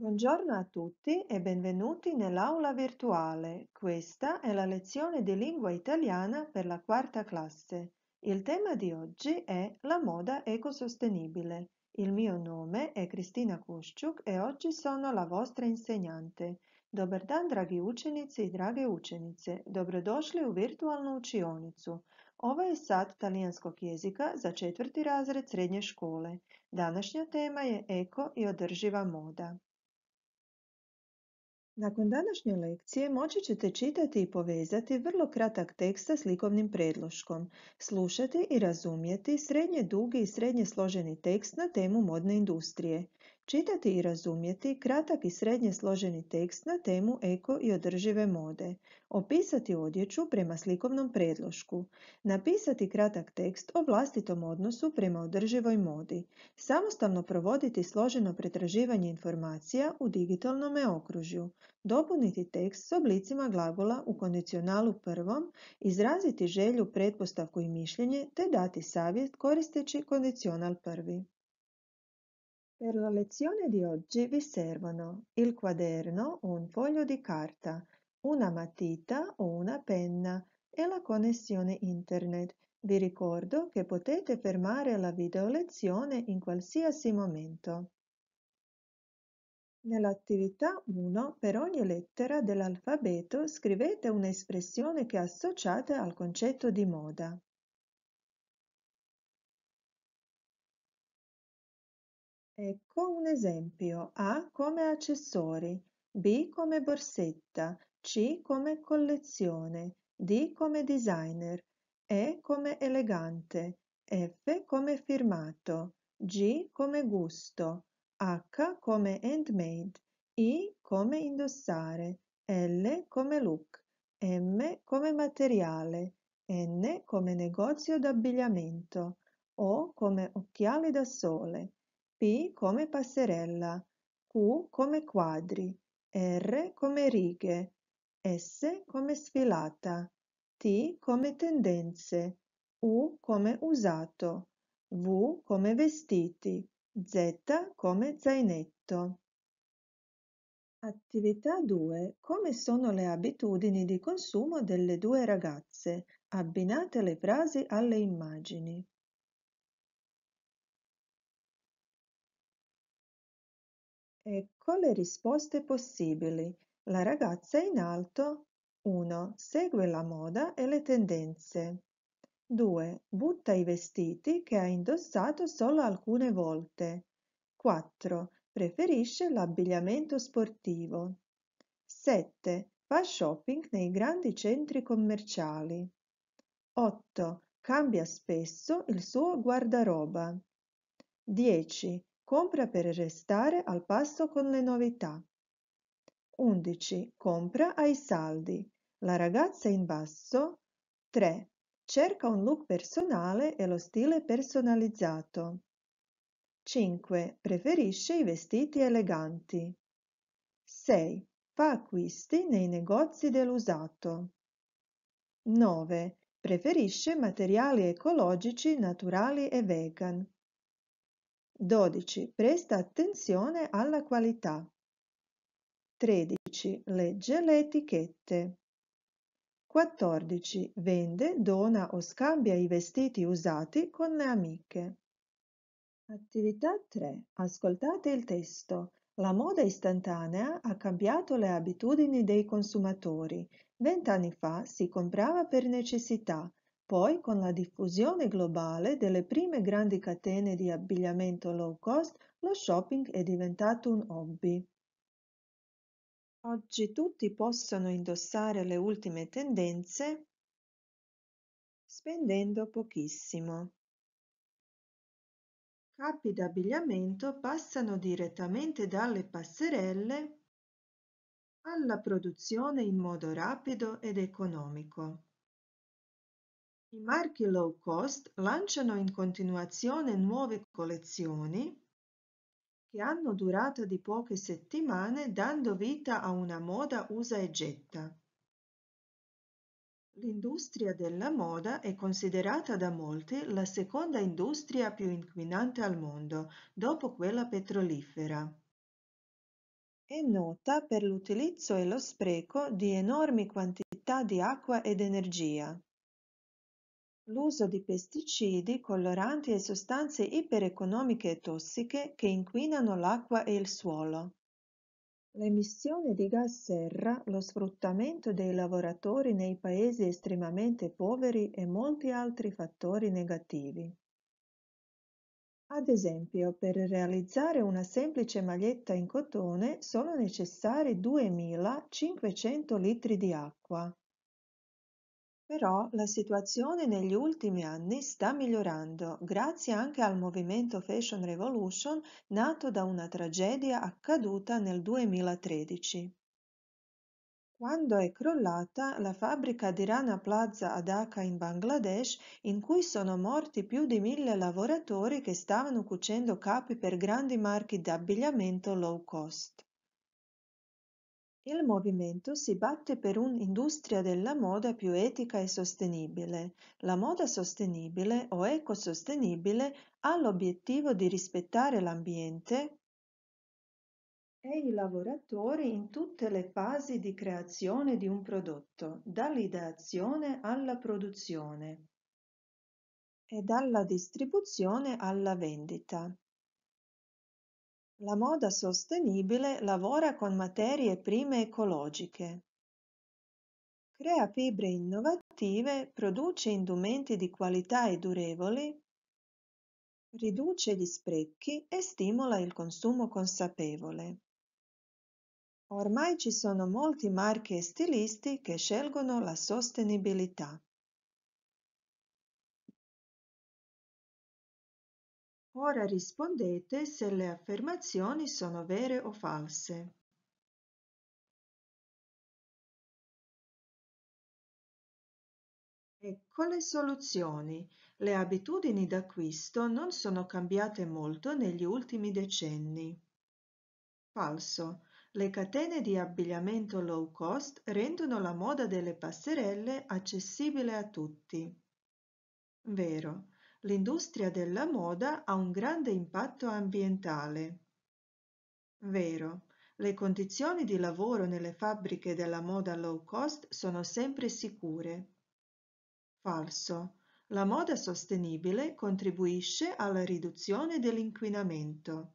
Buongiorno a tutti e benvenuti nell'aula virtuale. Questa è la lezione di lingua italiana per la quarta classe. Il tema di oggi è la moda ecosostenibile. Il mio nome è Cristina Kuščuk e oggi sono la vostra insegnante. Dobar dan, dragi učenici i drage učenice. Dobrodošli u virtualnu učionicu. Ovo je sat talijanskog jezika za četvrti razred srednje škole. Današnja tema je eko i održiva moda. Nakon današnje lekcije moći ćete čitati i povezati vrlo kratak tekst sa slikovnim predloškom, slušati i razumjeti srednje dugi i srednje složeni tekst na temu modne industrije. Čitati i razumjeti kratak i srednje složeni tekst na temu eko i održive mode. Opisati odjeću prema slikovnom predlošku. Napisati kratak tekst o vlastitom odnosu prema održivoj modi. Samostalno provoditi složeno pretraživanje informacija u digitalnom okružju. Dopuniti tekst s oblicima glagola u kondicionalu prvom, izraziti želju, pretpostavku i mišljenje te dati savjet koristeći kondicional prvi. Per la lezione di oggi vi servono il quaderno, un foglio di carta, una matita o una penna e la connessione internet. Vi ricordo che potete fermare la video lezione in qualsiasi momento. Nell'attività 1 per ogni lettera dell'alfabeto scrivete un'espressione che associate al concetto di moda. Ecco un esempio. A come accessori, B come borsetta, C come collezione, D come designer, E come elegante, F come firmato, G come gusto, H come handmade, I come indossare, L come look, M come materiale, N come negozio d'abbigliamento, O come occhiali da sole. P come passerella, Q come quadri, R come righe, S come sfilata, T come tendenze, U come usato, V come vestiti, Z come zainetto. Attività 2. Come sono le abitudini di consumo delle due ragazze? Abbinate le frasi alle immagini. E con le risposte possibili, la ragazza in alto 1. Segue la moda e le tendenze. 2. Butta i vestiti che ha indossato solo alcune volte. 4. Preferisce l'abbigliamento sportivo. 7. Fa shopping nei grandi centri commerciali. 8. Cambia spesso il suo guardaroba. 10. Compra per restare al passo con le novità. 11. Compra ai saldi. La ragazza in basso. 3. Cerca un look personale e lo stile personalizzato. 5. Preferisce i vestiti eleganti. 6. Fa acquisti nei negozi dell'usato. 9. Preferisce materiali ecologici, naturali e vegan. 12. Presta attenzione alla qualità. 13. Legge le etichette. 14. Vende, dona o scambia i vestiti usati con le amiche. Attività 3. Ascoltate il testo. La moda istantanea ha cambiato le abitudini dei consumatori. Vent'anni fa si comprava per necessità, poi, con la diffusione globale delle prime grandi catene di abbigliamento low cost, lo shopping è diventato un hobby. Oggi tutti possono indossare le ultime tendenze spendendo pochissimo. Capi d'abbigliamento passano direttamente dalle passerelle alla produzione in modo rapido ed economico. I marchi low cost lanciano in continuazione nuove collezioni che hanno durata di poche settimane dando vita a una moda usa e getta. L'industria della moda è considerata da molti la seconda industria più inquinante al mondo, dopo quella petrolifera. È nota per l'utilizzo e lo spreco di enormi quantità di acqua ed energia l'uso di pesticidi, coloranti e sostanze ipereconomiche e tossiche che inquinano l'acqua e il suolo. L'emissione di gas serra, lo sfruttamento dei lavoratori nei paesi estremamente poveri e molti altri fattori negativi. Ad esempio, per realizzare una semplice maglietta in cotone sono necessari 2500 litri di acqua. Però la situazione negli ultimi anni sta migliorando grazie anche al movimento Fashion Revolution nato da una tragedia accaduta nel 2013. Quando è crollata la fabbrica di Rana Plaza a Dhaka in Bangladesh, in cui sono morti più di mille lavoratori che stavano cucendo capi per grandi marchi d'abbigliamento low cost. Il movimento si batte per un'industria della moda più etica e sostenibile. La moda sostenibile o ecosostenibile ha l'obiettivo di rispettare l'ambiente e i lavoratori in tutte le fasi di creazione di un prodotto, dall'ideazione alla produzione e dalla distribuzione alla vendita. La moda sostenibile lavora con materie prime ecologiche. Crea fibre innovative, produce indumenti di qualità e durevoli, riduce gli sprechi e stimola il consumo consapevole. Ormai ci sono molti marchi e stilisti che scelgono la sostenibilità. Ora rispondete se le affermazioni sono vere o false. Ecco le soluzioni. Le abitudini d'acquisto non sono cambiate molto negli ultimi decenni. Falso. Le catene di abbigliamento low cost rendono la moda delle passerelle accessibile a tutti. Vero l'industria della moda ha un grande impatto ambientale. Vero, le condizioni di lavoro nelle fabbriche della moda low cost sono sempre sicure. Falso. La moda sostenibile contribuisce alla riduzione dell'inquinamento.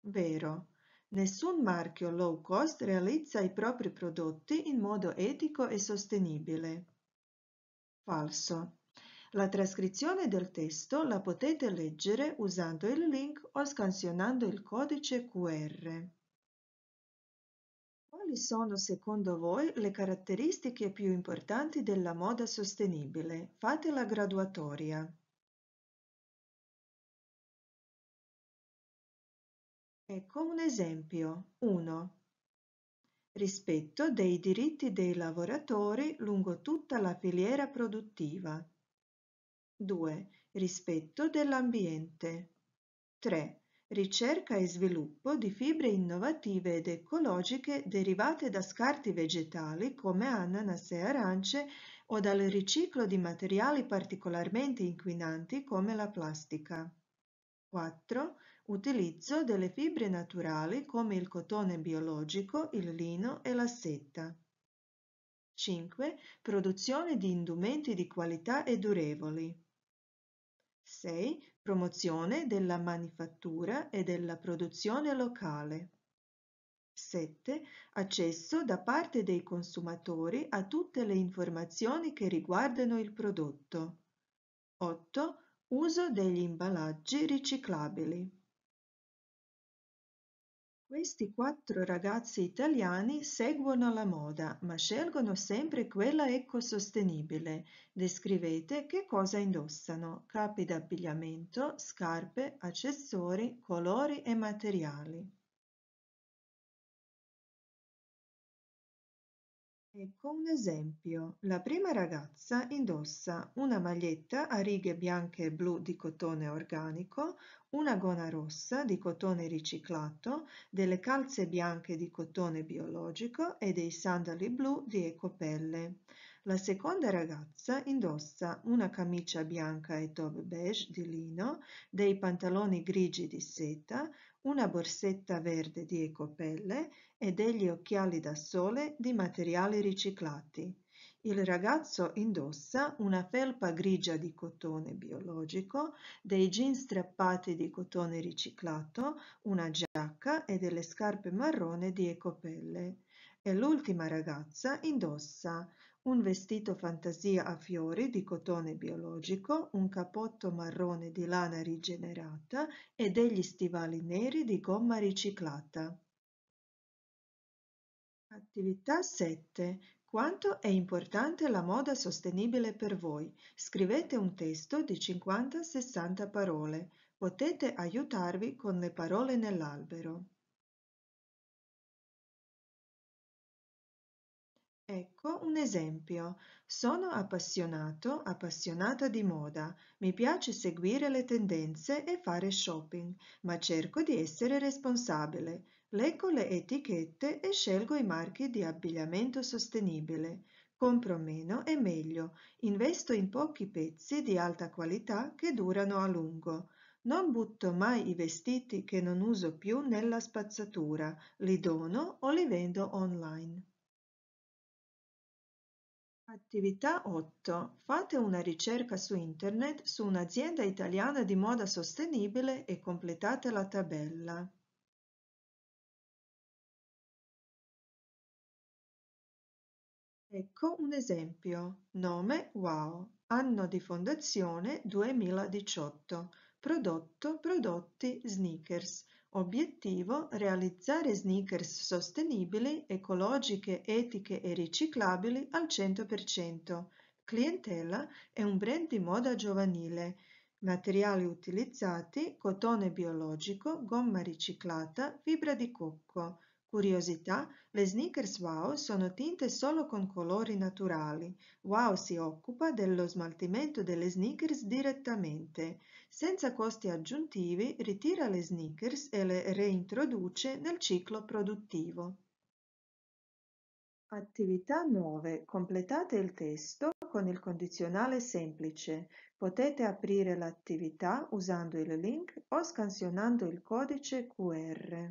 Vero. Nessun marchio low cost realizza i propri prodotti in modo etico e sostenibile. Falso. La trascrizione del testo la potete leggere usando il link o scansionando il codice QR. Quali sono secondo voi le caratteristiche più importanti della moda sostenibile? Fate la graduatoria. Ecco un esempio. 1. Rispetto dei diritti dei lavoratori lungo tutta la filiera produttiva. 2. Rispetto dell'ambiente. 3. Ricerca e sviluppo di fibre innovative ed ecologiche derivate da scarti vegetali come ananas e arance o dal riciclo di materiali particolarmente inquinanti come la plastica. 4. Utilizzo delle fibre naturali come il cotone biologico, il lino e la seta. 5. Produzione di indumenti di qualità e durevoli sei Promozione della manifattura e della produzione locale. 7. Accesso da parte dei consumatori a tutte le informazioni che riguardano il prodotto. 8. Uso degli imballaggi riciclabili. Questi quattro ragazzi italiani seguono la moda, ma scelgono sempre quella ecosostenibile. Descrivete che cosa indossano: capi d'abbigliamento, scarpe, accessori, colori e materiali. Ecco un esempio. La prima ragazza indossa una maglietta a righe bianche e blu di cotone organico, una gona rossa di cotone riciclato, delle calze bianche di cotone biologico e dei sandali blu di ecopelle. La seconda ragazza indossa una camicia bianca e top beige di lino, dei pantaloni grigi di seta, una borsetta verde di ecopelle e degli occhiali da sole di materiali riciclati. Il ragazzo indossa una felpa grigia di cotone biologico, dei jeans strappati di cotone riciclato, una giacca e delle scarpe marrone di ecopelle. E l'ultima ragazza indossa un vestito fantasia a fiori di cotone biologico, un capotto marrone di lana rigenerata e degli stivali neri di gomma riciclata. Attività 7. Quanto è importante la moda sostenibile per voi? Scrivete un testo di 50-60 parole. Potete aiutarvi con le parole nell'albero. Ecco un esempio. Sono appassionato, appassionata di moda. Mi piace seguire le tendenze e fare shopping, ma cerco di essere responsabile. Leggo le etichette e scelgo i marchi di abbigliamento sostenibile. Compro meno e meglio, investo in pochi pezzi di alta qualità che durano a lungo. Non butto mai i vestiti che non uso più nella spazzatura, li dono o li vendo online. Attività 8. Fate una ricerca su internet su un'azienda italiana di moda sostenibile e completate la tabella. Ecco un esempio: nome Wow, anno di fondazione 2018. prodotto prodotti sneakers. obiettivo realizzare sneakers sostenibili, ecologiche, etiche e riciclabili al 100%, clientela è un brand di moda giovanile, materiali utilizzati, cotone biologico, gomma riciclata, fibra di cocco. Curiosità: le sneakers Wow sono tinte solo con colori naturali. Wow si occupa dello smaltimento delle sneakers direttamente. Senza costi aggiuntivi ritira le sneakers e le reintroduce nel ciclo produttivo. Attività 9. Completate il testo con il condizionale semplice. Potete aprire l'attività usando il link o scansionando il codice QR.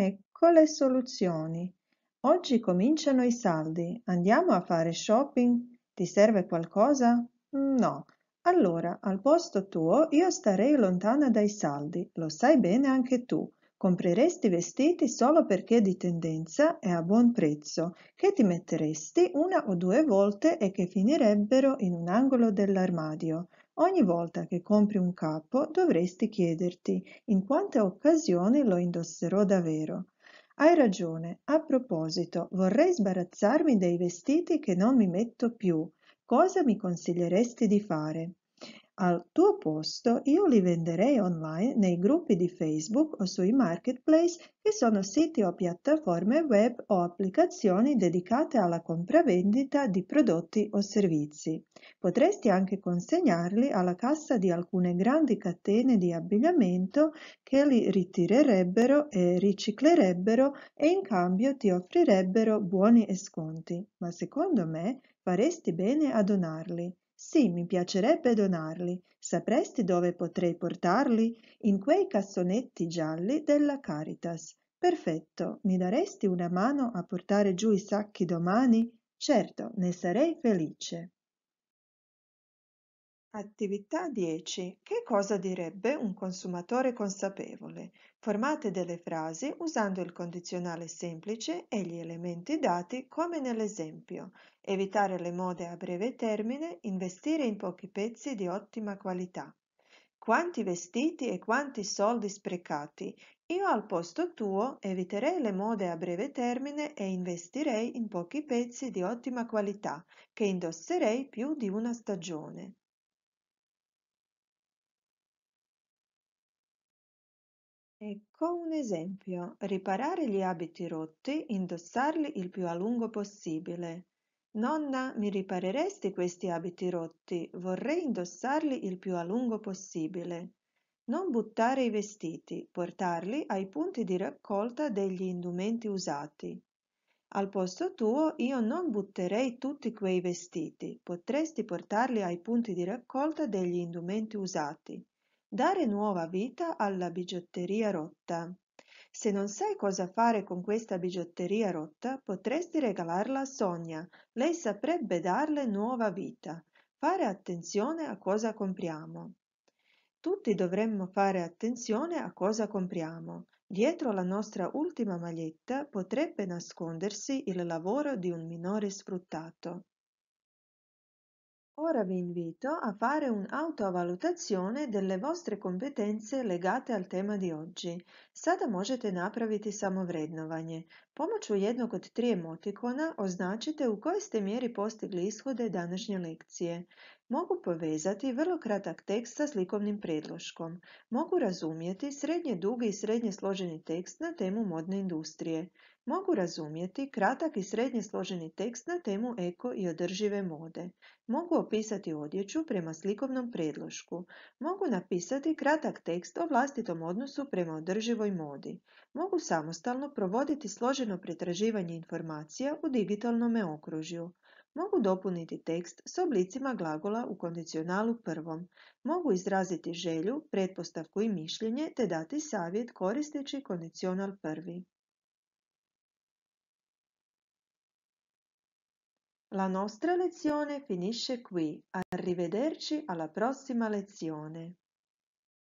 Ecco le soluzioni. Oggi cominciano i saldi. Andiamo a fare shopping? Ti serve qualcosa? No. Allora, al posto tuo io starei lontana dai saldi, lo sai bene anche tu. Compreresti vestiti solo perché di tendenza e a buon prezzo, che ti metteresti una o due volte e che finirebbero in un angolo dell'armadio. Ogni volta che compri un capo dovresti chiederti in quante occasioni lo indosserò davvero. Hai ragione, a proposito, vorrei sbarazzarmi dei vestiti che non mi metto più. Cosa mi consiglieresti di fare? Al tuo posto io li venderei online nei gruppi di Facebook o sui marketplace che sono siti o piattaforme web o applicazioni dedicate alla compravendita di prodotti o servizi. Potresti anche consegnarli alla cassa di alcune grandi catene di abbigliamento che li ritirerebbero e riciclerebbero e in cambio ti offrirebbero buoni e sconti. Ma secondo me faresti bene a donarli sì mi piacerebbe donarli sapresti dove potrei portarli in quei cassonetti gialli della caritas perfetto mi daresti una mano a portare giù i sacchi domani certo ne sarei felice Attività 10. Che cosa direbbe un consumatore consapevole? Formate delle frasi usando il condizionale semplice e gli elementi dati come nell'esempio. Evitare le mode a breve termine, investire in pochi pezzi di ottima qualità. Quanti vestiti e quanti soldi sprecati. Io al posto tuo eviterei le mode a breve termine e investirei in pochi pezzi di ottima qualità che indosserei più di una stagione. Ecco un esempio: riparare gli abiti rotti, indossarli il più a lungo possibile. Nonna, mi ripareresti questi abiti rotti? Vorrei indossarli il più a lungo possibile. Non buttare i vestiti, portarli ai punti di raccolta degli indumenti usati. Al posto tuo io non butterei tutti quei vestiti, potresti portarli ai punti di raccolta degli indumenti usati. Dare nuova vita alla bigiotteria rotta. Se non sai cosa fare con questa bigiotteria rotta, potresti regalarla a Sonia. Lei saprebbe darle nuova vita. Fare attenzione a cosa compriamo. Tutti dovremmo fare attenzione a cosa compriamo. Dietro la nostra ultima maglietta potrebbe nascondersi il lavoro di un minore sfruttato. Ora vi invito a fare un'autovalutazione delle vostre competenze legate al tema di oggi. Sada možete napraviti samovrednovanje. Pomoću jednog od tri emotikona označite u kojoj ste mjeri postigli ishode današnje lekcije. Mogu povezati vrlo kratak tekst sa slikovnim predloškom. Mogu razumjeti srednje dugi i srednje složeni tekst na temu modne industrije. Mogu razumjeti kratak i srednje složeni tekst na temu eko i održive mode. Mogu opisati odjeću prema slikovnom predlošku. Mogu napisati kratak tekst o vlastitom odnosu prema održivoj modi. Mogu samostalno provoditi složeno pretraživanje informacija u digitalnom okružju. Mogu dopuniti tekst s oblicima glagola u kondicionalu prvom. Mogu izraziti želju, pretpostavku i mišljenje te dati savjet koristeći kondicional prvi. La nostra lezione finisce qui, arrivederci alla prossima lezione.